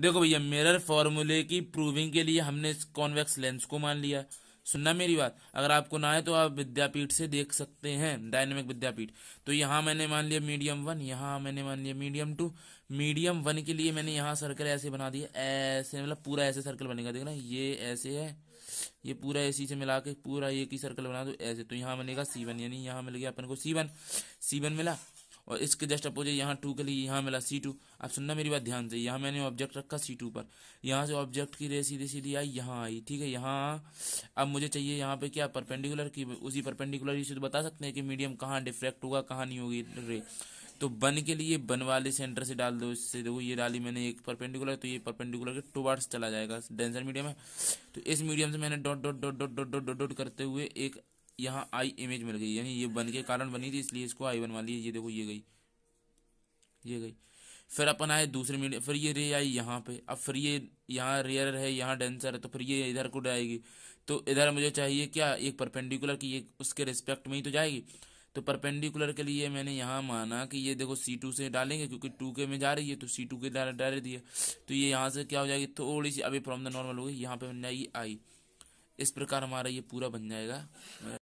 देखो भैया मिरर फॉर्मूले की प्रूविंग के लिए हमने इस कॉन्वेक्स लेंस को मान लिया सुनना मेरी बात अगर आपको ना है तो आप विद्यापीठ से देख सकते हैं डायनेमिक विद्यापीठ तो यहाँ मैंने मान लिया मीडियम वन यहाँ मैंने मान लिया मीडियम टू मीडियम वन के लिए मैंने यहाँ सर्कल ऐसे बना दिया ऐसे मतलब पूरा ऐसे सर्कल बनेगा देखना ये ऐसे है ये पूरा ऐसी से मिला के पूरा एक ही सर्कल बना दो ऐसे तो यहाँ बनेगा सी यानी यहाँ मिल गया अपन को सी वन मिला और इसके जस्ट अपोजिट यहाँ टू के लिए यहाँ मिला सी टू आप सुनना मेरी बात ध्यान से यहाँ मैंने ऑब्जेक्ट रखा सी टू पर यहाँ से ऑब्जेक्ट की रे सीधे सीधी आई यहाँ आई ठीक है यहाँ अब मुझे चाहिए यहाँ पे क्या परपेंडिकुलर की उसी परपेंडिकुलर से तो बता सकते हैं कि मीडियम कहाँ डिफ्रेक्ट होगा कहाँ नहीं होगी रे तो बन के लिए बन वाले सेंटर से डाल दो इससे देखो ये डाली मैंने एक परपेंडिकुलर तो ये परपेंडिकुलर के टूवर्ड्स चला जाएगा डेंसर मीडियम है तो इस मीडियम से मैंने dot dot dot dot dot dot dot dot करते हुए एक यहाँ आई इमेज मिल गई यानी ये बन के कारण बनी थी इसलिए इसको आई बनवा ली ये देखो ये गई ये गई फिर अपन आए दूसरे मीडिया फिर ये रे आई यहाँ पे अब फिर ये यहाँ रेयर है यहाँ डेंसर है तो फिर ये इधर को जाएगी तो इधर मुझे चाहिए क्या एक परपेंडिकुलर की ये उसके रिस्पेक्ट में ही तो जाएगी तो परपेंडिकुलर के लिए मैंने यहाँ माना कि ये देखो सी टू से डालेंगे क्योंकि टू के में जा रही है तो सी टू के डाल दिया तो ये यहाँ से क्या हो जाएगी थोड़ी सी अभी प्रॉब्लम नॉर्मल हो गई यहाँ पे बन जाएगी आई इस प्रकार हमारा ये पूरा बन जाएगा